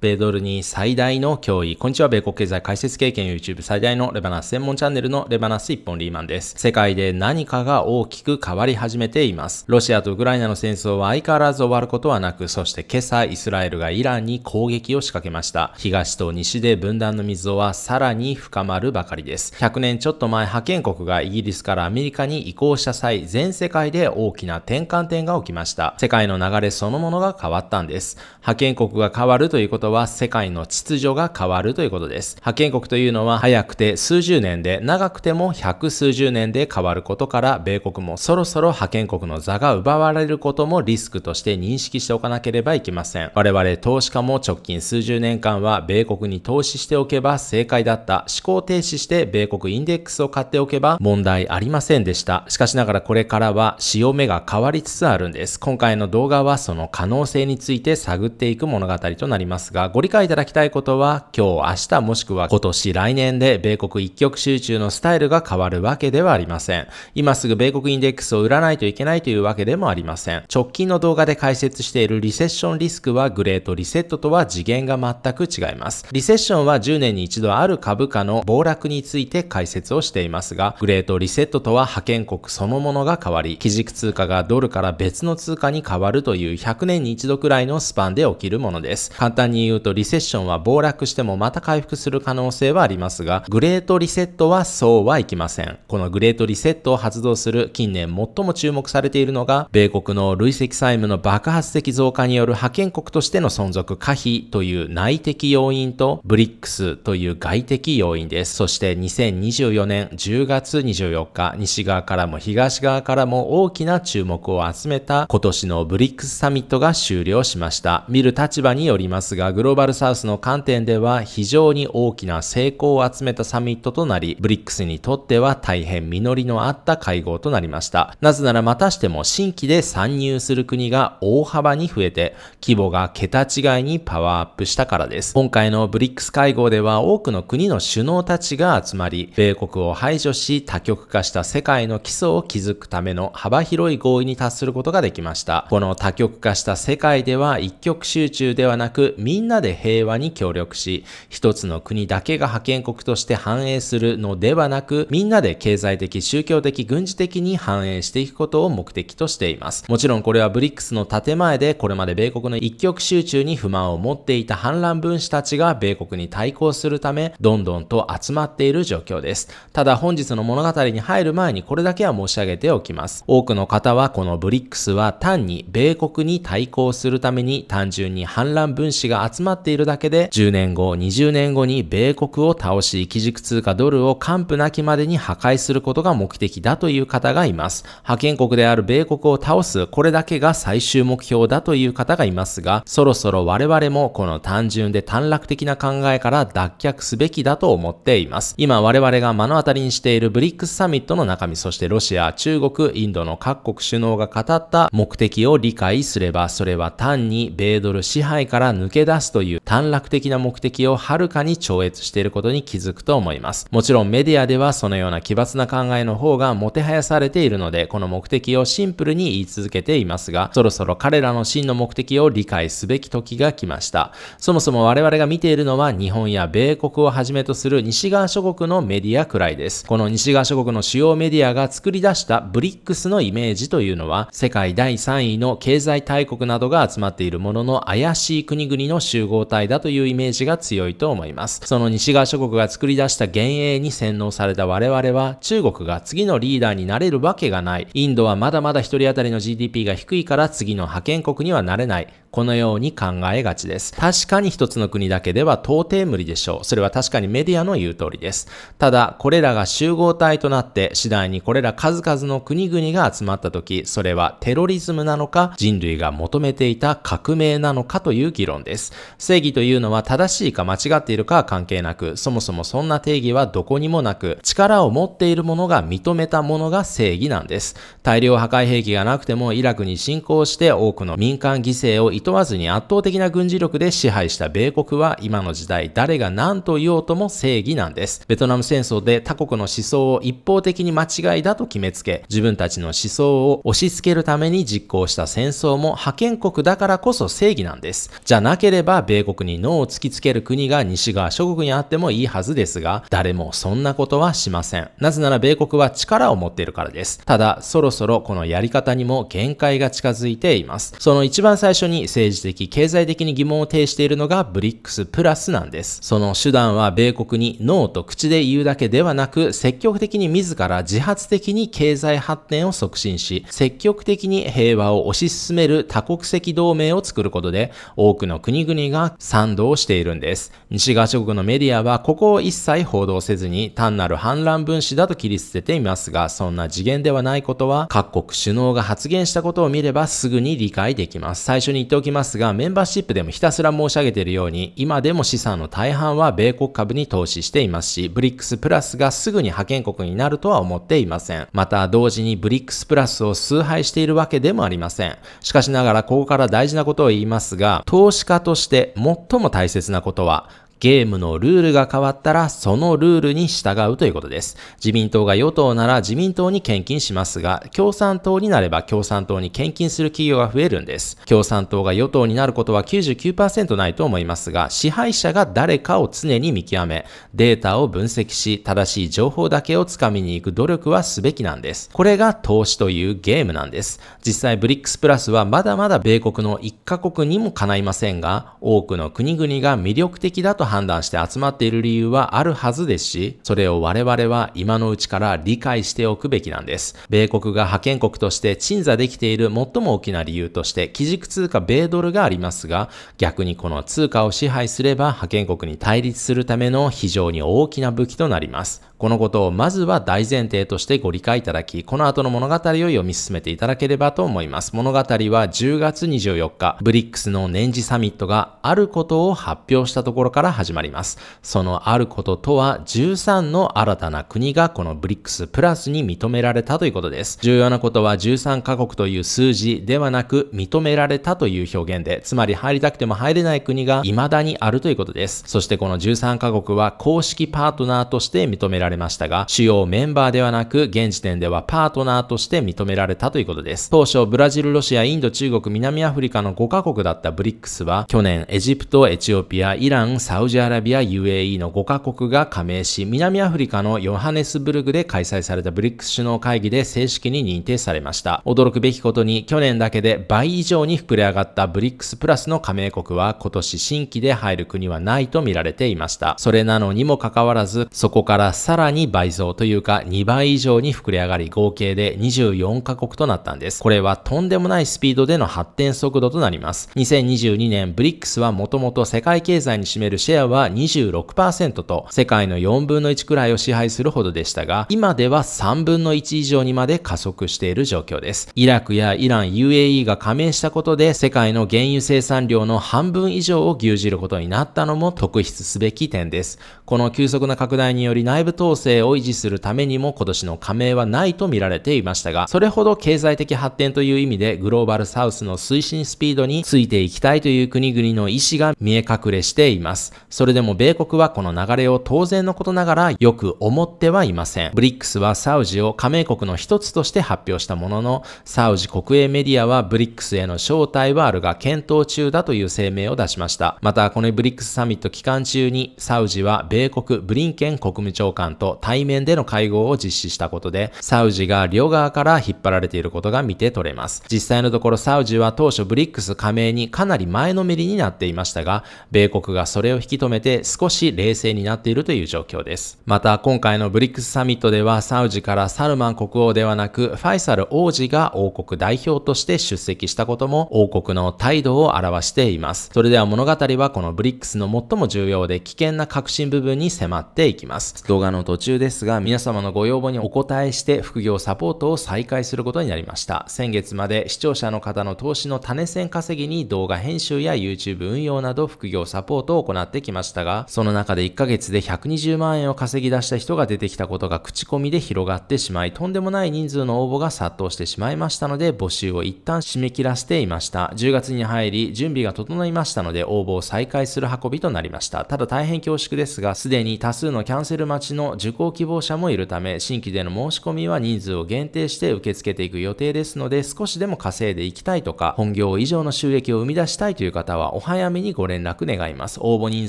米ドルに最大の脅威。こんにちは、米国経済解説経験 YouTube 最大のレバナス専門チャンネルのレバナス一本リーマンです。世界で何かが大きく変わり始めています。ロシアとウクライナの戦争は相変わらず終わることはなく、そして今朝イスラエルがイランに攻撃を仕掛けました。東と西で分断の溝はさらに深まるばかりです。100年ちょっと前、派遣国がイギリスからアメリカに移行した際、全世界で大きな転換点が起きました。世界の流れそのものが変わったんです。派遣国が変わるということことは世界の秩序が変わるということです。覇権国というのは早くて数十年で長くても百数十年で変わることから米国もそろそろ覇権国の座が奪われることもリスクとして認識しておかなければいけません。我々投資家も直近数十年間は米国に投資しておけば正解だった思考停止して米国インデックスを買っておけば問題ありませんでした。しかしながらこれからは潮目が変わりつつあるんです。今回の動画はその可能性について探っていく物語となりますがが、ご理解いただきたいことは、今日、明日もしくは今年、来年で米国一極集中のスタイルが変わるわけではありません。今すぐ米国インデックスを売らないといけないというわけでもありません。直近の動画で解説しているリセッションリスクはグレートリセットとは次元が全く違います。リセッションは10年に一度ある株価の暴落について解説をしていますが、グレートリセットとは派遣国そのものが変わり、基軸通貨がドルから別の通貨に変わるという100年に一度くらいのスパンで起きるものです。簡単に言うとリセッションは暴落してもまた回復する可能性はありますが、グレートリセットはそうはいきません。このグレートリセットを発動する近年最も注目されているのが、米国の累積債務の爆発的増加による派遣国としての存続可否という内的要因と、ブリックスという外的要因です。そして2024年10月24日、西側からも東側からも大きな注目を集めた今年のブリックスサミットが終了しました。見る立場によりますが、グローバルサウスの観点では非常に大きな成功を集めたサミットとなり、BRICS にとっては大変実りのあった会合となりました。なぜならまたしても新規で参入する国が大幅に増えて、規模が桁違いにパワーアップしたからです。今回の BRICS 会合では多くの国の首脳たちが集まり、米国を排除し多極化した世界の基礎を築くための幅広い合意に達することができました。この多極化した世界では一極集中ではなくみんなんなで平和に協力し、一つの国だけが覇権国として繁栄するのではなく、みんなで経済的、宗教的、軍事的に繁栄していくことを目的としています。もちろんこれはブリックスの建前で、これまで米国の一極集中に不満を持っていた反乱分子たちが米国に対抗するため、どんどんと集まっている状況です。ただ本日の物語に入る前にこれだけは申し上げておきます。多くの方はこのブリックスは単に米国に対抗するために単純に反乱分子が集集まっているだけで、10年後、20年後に米国を倒し、基軸通貨ドルを完膚なきまでに破壊することが目的だという方がいます。派遣国である米国を倒す、これだけが最終目標だという方がいますが、そろそろ我々もこの単純で短絡的な考えから脱却すべきだと思っています。今我々が目の当たりにしているブリックスサミットの中身、そしてロシア、中国、インドの各国首脳が語った目的を理解すれば、それは単に米ドル支配から抜け出すすという短絡的な目的をはるかに超越していることに気づくと思います。もちろんメディアではそのような奇抜な考えの方がもてはやされているので、この目的をシンプルに言い続けていますが、そろそろ彼らの真の目的を理解すべき時が来ました。そもそも我々が見ているのは日本や米国をはじめとする西側諸国のメディアくらいです。この西側諸国の主要メディアが作り出したブリックスのイメージというのは、世界第3位の経済大国などが集まっているものの怪しい国々の集合体だというイメージが強いと思います。その西側諸国が作り出した幻影に洗脳された我々は、中国が次のリーダーになれるわけがない。インドはまだまだ1人当たりの GDP が低いから次の派遣国にはなれない。このように考えがちです。確かに一つの国だけでは到底無理でしょう。それは確かにメディアの言う通りです。ただ、これらが集合体となって、次第にこれら数々の国々が集まった時、それはテロリズムなのか、人類が求めていた革命なのかという議論です。正義というのは正しいか間違っているかは関係なく、そもそもそんな定義はどこにもなく、力を持っているものが認めたものが正義なんです。大量破壊兵器がなくてもイラクに侵攻して多くの民間犠牲を意問わずに圧倒的な軍事力で支配した米国は今の時代誰が何と言おうとも正義なんです。ベトナム戦争で他国の思想を一方的に間違いだと決めつけ、自分たちの思想を押し付けるために実行した戦争も覇権国だからこそ正義なんです。じゃなければ米国に脳を突きつける国が西側諸国にあってもいいはずですが、誰もそんなことはしません。なぜなら米国は力を持っているからです。ただ、そろそろこのやり方にも限界が近づいています。その一番最初に政治的、経済的に疑問を呈しているのが BRICS プラスなんです。その手段は米国にノーと口で言うだけではなく、積極的に自ら自発的に経済発展を促進し、積極的に平和を推し進める多国籍同盟を作ることで、多くの国々が賛同しているんです。西側諸国のメディアはここを一切報道せずに、単なる反乱分子だと切り捨てていますが、そんな次元ではないことは、各国首脳が発言したことを見ればすぐに理解できます。最初に言っおきますが、メンバーシップでもひたすら申し上げているように、今でも資産の大半は米国株に投資していますし、ブリックスプラスがすぐに派遣国になるとは思っていません。また、同時にブリックスプラスを崇拝しているわけでもありません。しかしながら、ここから大事なことを言いますが、投資家として最も大切なことは、ゲームのルールが変わったらそのルールに従うということです。自民党が与党なら自民党に献金しますが、共産党になれば共産党に献金する企業が増えるんです。共産党が与党になることは99%ないと思いますが、支配者が誰かを常に見極め、データを分析し、正しい情報だけをつかみに行く努力はすべきなんです。これが投資というゲームなんです。実際 BRICS プラスはまだまだ米国の1カ国にも叶いませんが、多くの国々が魅力的だと判断して集まっている理由はあるはずですし、それを我々は今のうちから理解しておくべきなんです。米国が派遣国として鎮座できている最も大きな理由として基軸通貨米ドルがありますが、逆にこの通貨を支配すれば派遣国に対立するための非常に大きな武器となります。このことをまずは大前提としてご理解いただき、この後の物語を読み進めていただければと思います。物語は10月24日、ブリックスの年次サミットがあることを発表したところから始まります。そのあることとは、13の新たな国がこのブリックスプラスに認められたということです。重要なことは13カ国という数字ではなく、認められたという表現で、つまり入りたくても入れない国が未だにあるということです。そしてこの13カ国は公式パートナーとして認められられましたが、主要メンバーではなく、現時点ではパートナーとして認められたということです。当初、ブラジル、ロシア、インド、中国、南アフリカの5カ国だったブリックスは、去年、エジプト、エチオピア、イラン、サウジアラビア、UAE の5カ国が加盟し、南アフリカのヨハネスブルグで開催されたブリックス首脳会議で正式に認定されました。驚くべきことに、去年だけで倍以上に膨れ上がったブリックスプラスの加盟国は、今年新規で入る国はないと見られていました。それなのにもかかわらず、そこからさらに倍増というか2倍以上に膨れ上がり合計で24カ国となったんです。これはとんでもないスピードでの発展速度となります。2022年 BRICS はもともと世界経済に占めるシェアは26%と世界の4分の1くらいを支配するほどでしたが、今では3分の1以上にまで加速している状況です。イラクやイラン、UAE が加盟したことで世界の原油生産量の半分以上を牛耳ることになったのも特筆すべき点です。この急速な拡大により内部統統制を維持するためにも今年の加盟はないと見られていましたが、それほど経済的発展という意味でグローバルサウスの推進スピードについていきたいという国々の意思が見え隠れしています。それでも米国はこの流れを当然のことながらよく思ってはいません。ブリックスはサウジを加盟国の一つとして発表したものの、サウジ国営メディアはブリックスへの招待はあるが検討中だという声明を出しました。また、このブリックスサミット期間中にサウジは米国ブリンケン国務長官と対面での会合を実施したことで、サウジが両側から引っ張られていることが見て取れます。実際のところサウジは当初ブリックス加盟にかなり前のめりになっていましたが、米国がそれを引き止めて少し冷静になっているという状況です。また今回のブリックスサミットではサウジからサルマン国王ではなくファイサル王子が王国代表として出席したことも王国の態度を表しています。それでは物語はこのブリックスの最も重要で危険な核心部分に迫っていきます。動画の途中ですが、皆様のご要望にお応えして副業サポートを再開することになりました。先月まで視聴者の方の投資の種銭稼ぎに動画編集や YouTube 運用など副業サポートを行ってきましたが、その中で1ヶ月で120万円を稼ぎ出した人が出てきたことが口コミで広がってしまい、とんでもない人数の応募が殺到してしまいましたので、募集を一旦締め切らせていました。10月に入り、準備が整いましたので、応募を再開する運びとなりました。ただ大変恐縮ですが、すでに多数のキャンセル待ちの受講希望者もいるため、新規での申し込みは人数を限定して受け付けていく予定ですので、少しでも稼いでいきたいとか、本業以上の収益を生み出したいという方は、お早めにご連絡願います。応募人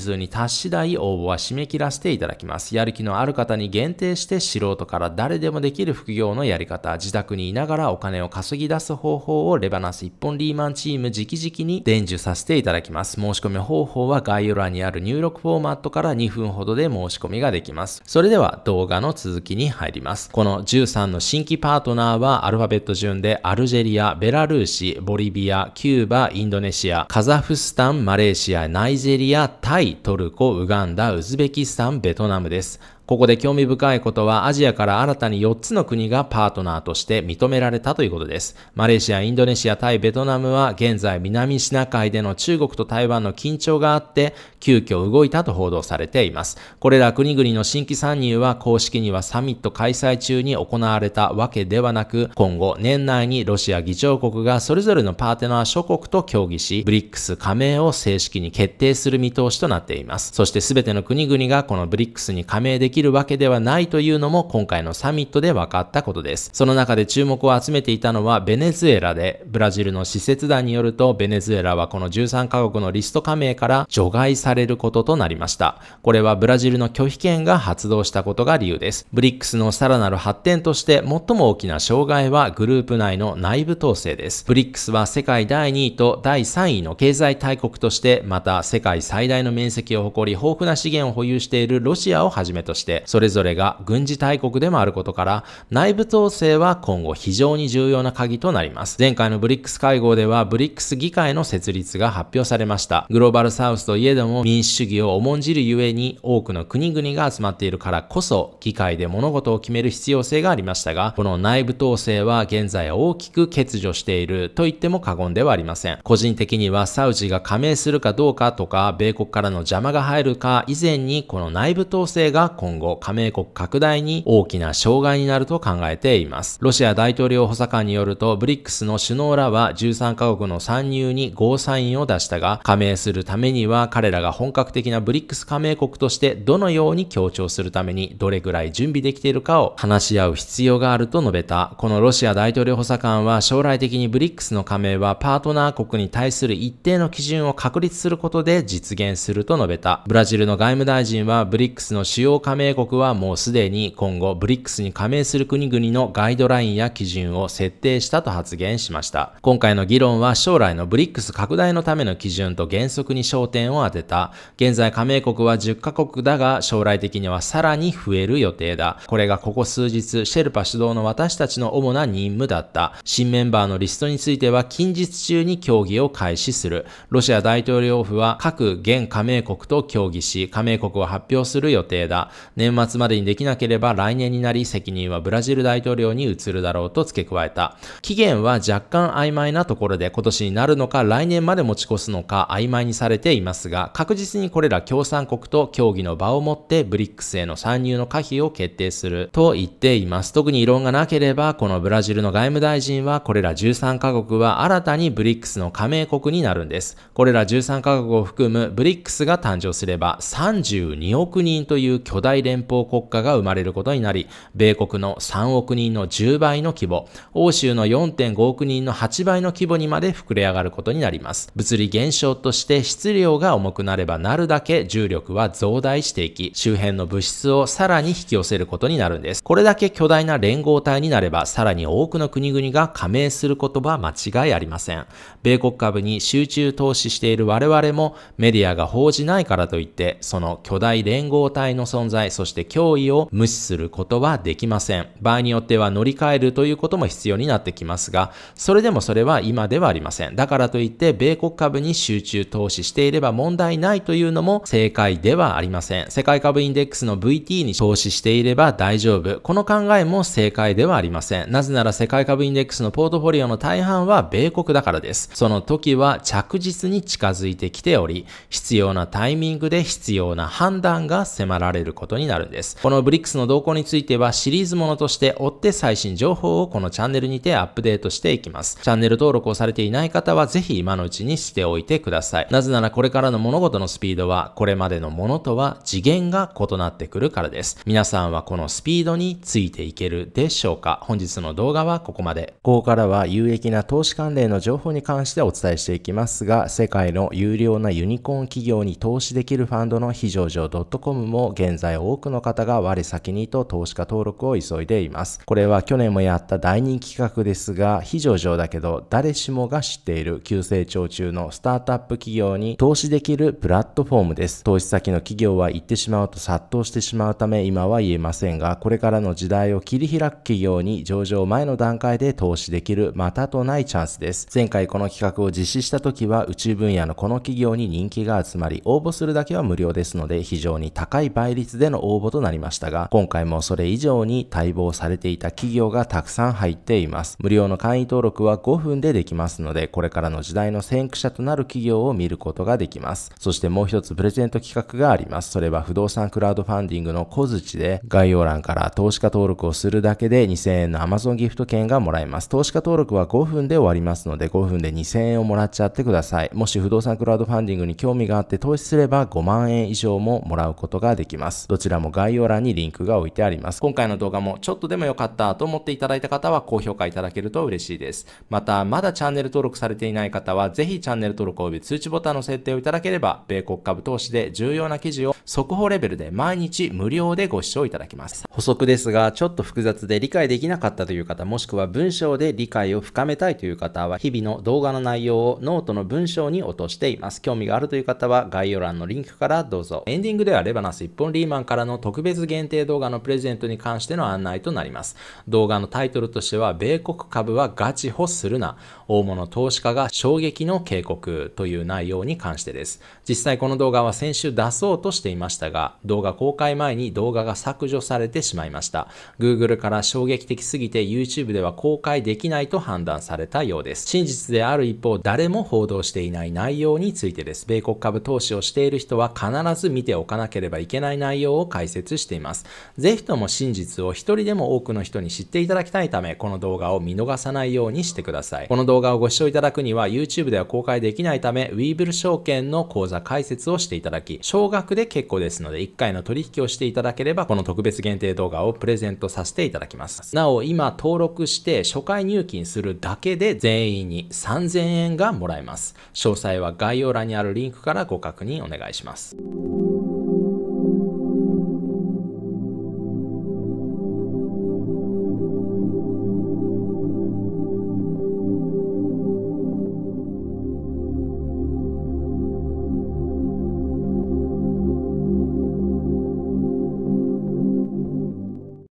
数に達次第、応募は締め切らせていただきます。やる気のある方に限定して、素人から誰でもできる副業のやり方、自宅にいながらお金を稼ぎ出す方法をレバナス一本リーマンチーム直々に伝授させていただきます。申し込み方法は概要欄にある入力フォーマットから2分ほどで申し込みができます。それではは動画の続きに入ります。この13の新規パートナーはアルファベット順でアルジェリア、ベラルーシ、ボリビア、キューバ、インドネシア、カザフスタン、マレーシア、ナイジェリア、タイ、トルコ、ウガンダ、ウズベキスタン、ベトナムです。ここで興味深いことはアジアから新たに4つの国がパートナーとして認められたということです。マレーシア、インドネシア、タイ、ベトナムは現在南シナ海での中国と台湾の緊張があって急遽動いたと報道されています。これら国々の新規参入は公式にはサミット開催中に行われたわけではなく今後年内にロシア議長国がそれぞれのパートナー諸国と協議し BRICS 加盟を正式に決定する見通しとなっています。そして全ての国々がこの BRICS に加盟でききるわけではないというのも今回のサミットで分かったことです。その中で注目を集めていたのはベネズエラで、ブラジルの施設団によるとベネズエラはこの13カ国のリスト加盟から除外されることとなりました。これはブラジルの拒否権が発動したことが理由です。ブリックスのさらなる発展として最も大きな障害はグループ内の内部統制です。ブリックスは世界第2位と第3位の経済大国として、また世界最大の面積を誇り豊富な資源を保有しているロシアをはじめとしして、それぞれが軍事大国でもあることから、内部統制は今後非常に重要な鍵となります。前回の BRICS 会合では BRICS 議会の設立が発表されました。グローバルサウスといえども民主主義を重んじるゆえに多くの国々が集まっているからこそ、議会で物事を決める必要性がありましたが、この内部統制は現在大きく欠如していると言っても過言ではありません。個人的にはサウジが加盟するかどうかとか、米国からの邪魔が入るか以前にこの内部統制が今今後加盟国拡大に大きな障害になると考えています。ロシア大統領補佐官によると、BRICS の首脳らは13カ国の参入にゴーサインを出したが、加盟するためには彼らが本格的な BRICS 加盟国としてどのように強調するためにどれくらい準備できているかを話し合う必要があると述べた。このロシア大統領補佐官は将来的に BRICS の加盟はパートナー国に対する一定の基準を確立することで実現すると述べた。ブラジルの外務大臣は BRICS の主要加盟盟国はもうすでに今後 BRICS に加盟する国々のガイドラインや基準を設定したと発言しました。今回の議論は将来の BRICS 拡大のための基準と原則に焦点を当てた。現在加盟国は10カ国だが将来的にはさらに増える予定だ。これがここ数日、シェルパ主導の私たちの主な任務だった。新メンバーのリストについては近日中に協議を開始する。ロシア大統領府は各現加盟国と協議し、加盟国を発表する予定だ。年末までにできなければ来年になり責任はブラジル大統領に移るだろうと付け加えた。期限は若干曖昧なところで今年になるのか来年まで持ち越すのか曖昧にされていますが、確実にこれら共産国と協議の場を持ってブリックスへの参入の可否を決定すると言っています。特に異論がなければ、このブラジルの外務大臣はこれら13カ国は新たにブリックスの加盟国になるんです。これら13カ国を含むブリックスが誕生すれば32億人という巨大連邦国家が生まれることになり、米国の3億人の10倍の規模、欧州の4.5億人の8倍の規模にまで膨れ上がることになります。物理現象として質量が重くなればなるだけ重力は増大していき、周辺の物質をさらに引き寄せることになるんです。これだけ巨大な連合体になれば、さらに多くの国々が加盟することは間違いありません。米国株に集中投資している我々もメディアが報じないからといって、その巨大連合体の存在そして脅威を無視することはできません。場合によっては乗り換えるということも必要になってきますが、それでもそれは今ではありません。だからといって、米国株に集中投資していれば問題ないというのも正解ではありません。世界株インデックスの VT に投資していれば大丈夫。この考えも正解ではありません。なぜなら世界株インデックスのポートフォリオの大半は米国だからです。その時は着実に近づいてきており、必要なタイミングで必要な判断が迫られることにになるんです。このブリックスの動向についてはシリーズものとして追って最新情報をこのチャンネルにてアップデートしていきます。チャンネル登録をされていない方はぜひ今のうちにしておいてください。なぜならこれからの物事のスピードはこれまでのものとは次元が異なってくるからです。皆さんはこのスピードについていけるでしょうか本日の動画はここまで。ここからは有益な投資関連の情報に関してお伝えしていきますが、世界の有料なユニコーン企業に投資できるファンドの非上場 .com も現在大多くの方が我先にと投資家登録を急いでいます。これは去年もやった大人気企画ですが、非常上だけど誰しもが知っている急成長中のスタートアップ企業に投資できるプラットフォームです。投資先の企業は行ってしまうと殺到してしまうため今は言えませんが、これからの時代を切り開く企業に上場前の段階で投資できるまたとないチャンスです。前回この企画を実施した時は宇宙分野のこの企業に人気が集まり、応募するだけは無料ですので非常に高い倍率での応募となりましたが、今回もそれ以上に待望されていた企業がたくさん入っています。無料の会員登録は5分でできますので、これからの時代の先駆者となる企業を見ることができます。そしてもう一つプレゼント企画があります。それは不動産クラウドファンディングの小槌で、概要欄から投資家登録をするだけで2000円の Amazon ギフト券がもらえます。投資家登録は5分で終わりますので、5分で2000円をもらっちゃってください。もし不動産クラウドファンディングに興味があって投資すれば5万円以上ももらうことができます。どちらも概要欄にリンクが置いてあります。今回の動画もちょっとでも良かったと思っていただいた方は高評価いただけると嬉しいです。また、まだチャンネル登録されていない方は、ぜひチャンネル登録及び通知ボタンの設定をいただければ、米国株投資で重要な記事を速報レベルで毎日無料でご視聴いただきます。補足ですが、ちょっと複雑で理解できなかったという方、もしくは文章で理解を深めたいという方は、日々の動画の内容をノートの文章に落としています。興味があるという方は概要欄のリンクからどうぞ。エンディングではレバナス1本リーマンからの特別限定動画のプレゼントに関しての案内となります。動画のタイトルとしては、米国株はガチ保するな、大物投資家が衝撃の警告という内容に関してです。実際この動画は先週出そうとしています。ましたが、動画公開前に動画が削除されてしまいました。Google から衝撃的すぎて YouTube では公開できないと判断されたようです。真実である一方、誰も報道していない内容についてです。米国株投資をしている人は必ず見ておかなければいけない内容を解説しています。ぜひとも真実を一人でも多くの人に知っていただきたいため、この動画を見逃さないようにしてください。この動画をご視聴いただくには YouTube では公開できないため、w e ィー l ル証券の講座解説をしていただき、少額で結結構ですので、1回の取引をしていただければ、この特別限定動画をプレゼントさせていただきます。なお、今登録して初回入金するだけで全員に3000円がもらえます。詳細は概要欄にあるリンクからご確認お願いします。